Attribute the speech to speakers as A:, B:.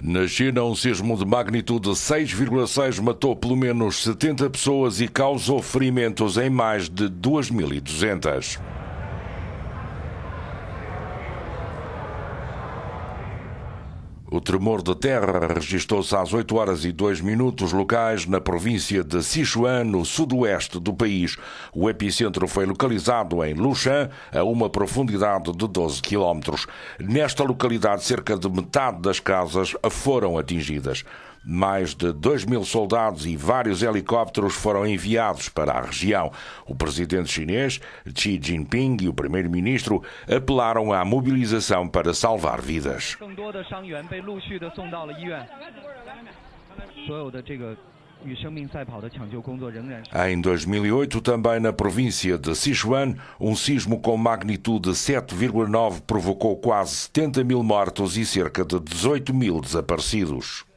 A: Na China, um sismo de magnitude 6,6 matou pelo menos 70 pessoas e causou ferimentos em mais de 2.200. O tremor de terra registou-se às 8 horas e 2 minutos locais na província de Sichuan, no sudoeste do país. O epicentro foi localizado em Lushan, a uma profundidade de 12 quilómetros. Nesta localidade, cerca de metade das casas foram atingidas. Mais de 2 mil soldados e vários helicópteros foram enviados para a região. O presidente chinês Xi Jinping e o primeiro-ministro apelaram à mobilização para salvar vidas. Em 2008, também na província de Sichuan, um sismo com magnitude 7,9 provocou quase 70 mil mortos e cerca de 18 mil desaparecidos.